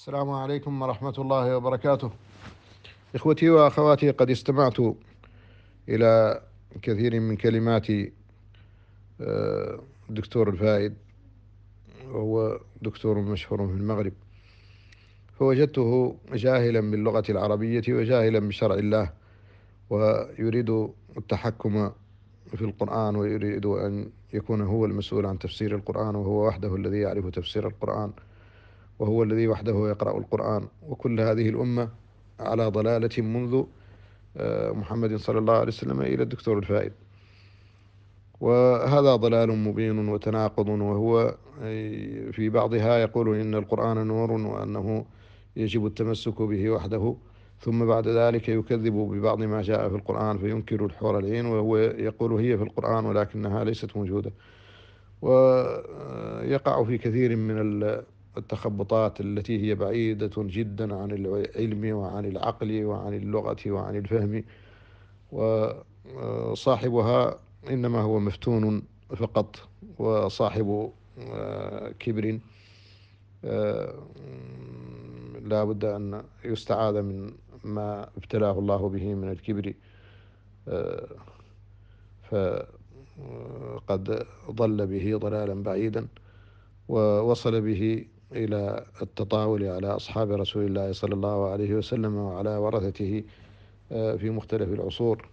السلام عليكم ورحمة الله وبركاته إخوتي وأخواتي قد استمعت إلى كثير من كلمات الدكتور آه، الفائد وهو دكتور مشهور في المغرب فوجدته جاهلا باللغة العربية وجاهلا بشرع الله ويريد التحكم في القرآن ويريد أن يكون هو المسؤول عن تفسير القرآن وهو وحده الذي يعرف تفسير القرآن وهو الذي وحده يقرأ القرآن وكل هذه الأمة على ضلالة منذ آه، محمد صلى الله عليه وسلم إلى الدكتور الفائد وهذا ضلال مبين وتناقض وهو في بعضها يقول إن القرآن نور وأنه يجب التمسك به وحده ثم بعد ذلك يكذب ببعض ما جاء في القرآن فينكر الحور العين وهو يقول هي في القرآن ولكنها ليست موجودة ويقع في كثير من التخبطات التي هي بعيدة جدا عن العلم وعن العقل وعن اللغة وعن الفهم وصاحبها إنما هو مفتون فقط وصاحب آه، كبر آه، لا بد أن يستعاذ من ما ابتلاه الله به من الكبر آه، فقد ضل به ضلالا بعيدا ووصل به إلى التطاول على أصحاب رسول الله صلى الله عليه وسلم وعلى ورثته آه، في مختلف العصور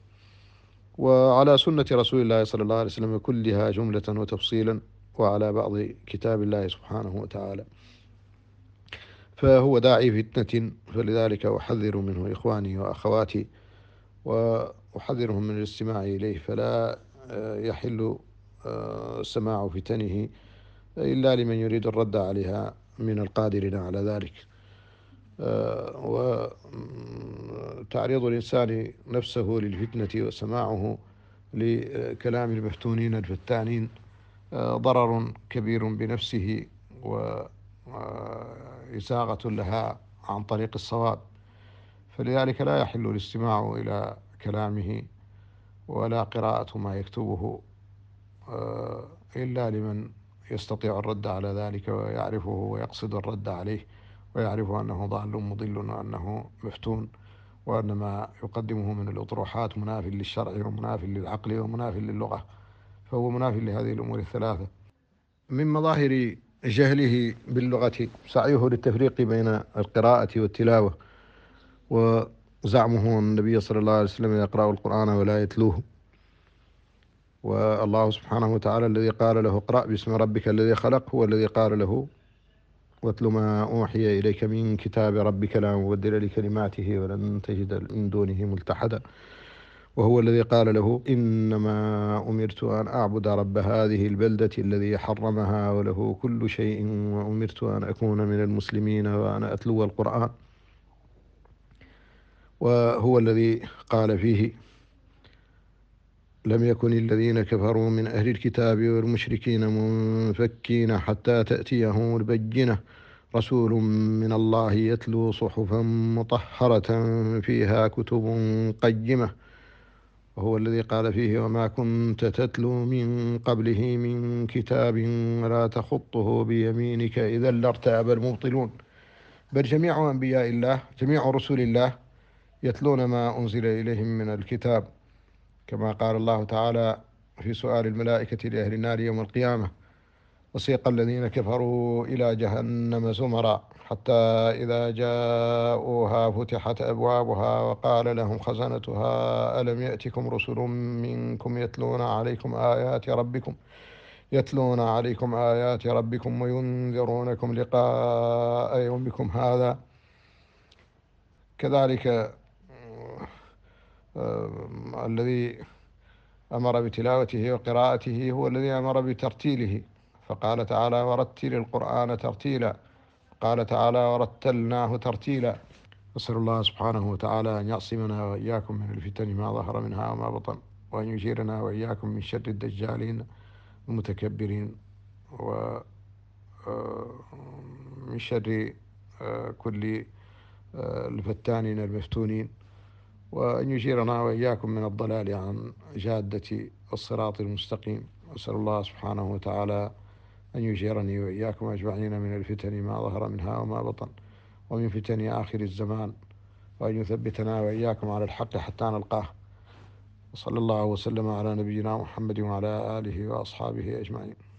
وعلى سنة رسول الله صلى الله عليه وسلم كلها جملة وتفصيلا وعلى بعض كتاب الله سبحانه وتعالى فهو داعي فتنة فلذلك أحذر منه إخواني وأخواتي وأحذرهم من الاستماع إليه فلا آه، يحل آه، سماع فتنه إلا لمن يريد الرد عليها من القادرين على ذلك آه، وتعريض الإنسان نفسه للفتنة وسماعه لكلام المفتونين الفتانين آه، ضرر كبير بنفسه وإزاغة آه، لها عن طريق الصواب فلذلك لا يحل الاستماع إلى كلامه ولا قراءة ما يكتبه إلا لمن يستطيع الرد على ذلك ويعرفه ويقصد الرد عليه ويعرف أنه ضال مضل وأنه مفتون وأن ما يقدمه من الأطروحات مناف للشرع ومناف للعقل ومناف للغة فهو مناف لهذه الأمور الثلاثة من مظاهر جهله باللغة سعيه للتفريق بين القراءة والتلاوة وزعمه أن النبي صلى الله عليه وسلم يقرأ القرآن ولا يتلوه والله سبحانه وتعالى الذي قال له اقرأ باسم ربك الذي خلق هو الذي قال له واتل ما أوحي إليك من كتاب ربك لا مبدل لكلماته ولن تجد من دونه ملتحدا وهو الذي قال له إنما أمرت أن أعبد رب هذه البلدة الذي حرمها وله كل شيء وأمرت أن أكون من المسلمين وأن أتلو القرآن وهو الذي قال فيه لم يكن الذين كفروا من أهل الكتاب والمشركين منفكين حتى تأتيهم البجنة رسول من الله يتلو صحفا مطهرة فيها كتب قيمة وهو الذي قال فيه وما كنت تتلو من قبله من كتاب ولا تخطه بيمينك إذا لارتاب المبطلون بل جميع أنبياء الله جميع رسل الله يتلون ما أنزل إليهم من الكتاب كما قال الله تعالى في سؤال الملائكة لأهل النار يوم القيامة وسيق الذين كفروا إلى جهنم زمرا حتى إذا جاءوها فتحت أبوابها وقال لهم خزنتها ألم يأتكم رسل منكم يتلون عليكم آيات ربكم يتلون عليكم آيات ربكم وينذرونكم لقاء يومكم هذا كذلك آه، الذي أمر بتلاوته وقراءته هو الذي أمر بترتيله فقال تعالى ورتل القرآن ترتيلا قال تعالى ورتلناه ترتيلا أسأل الله سبحانه وتعالى أن يعصمنا وإياكم من الفتن ما ظهر منها وما بطن وأن يجيرنا وإياكم من شر الدجالين المتكبرين ومن آه، شر آه، كل الفتانين المفتونين وأن يجيرنا وإياكم من الضلال عن جادة الصراط المستقيم أسأل الله سبحانه وتعالى أن يجيرني وإياكم أجمعين من الفتن ما ظهر منها وما بطن ومن فتن آخر الزمان وأن يثبتنا وإياكم على الحق حتى نلقاه وصلى الله وسلم على نبينا محمد وعلى آله وأصحابه أجمعين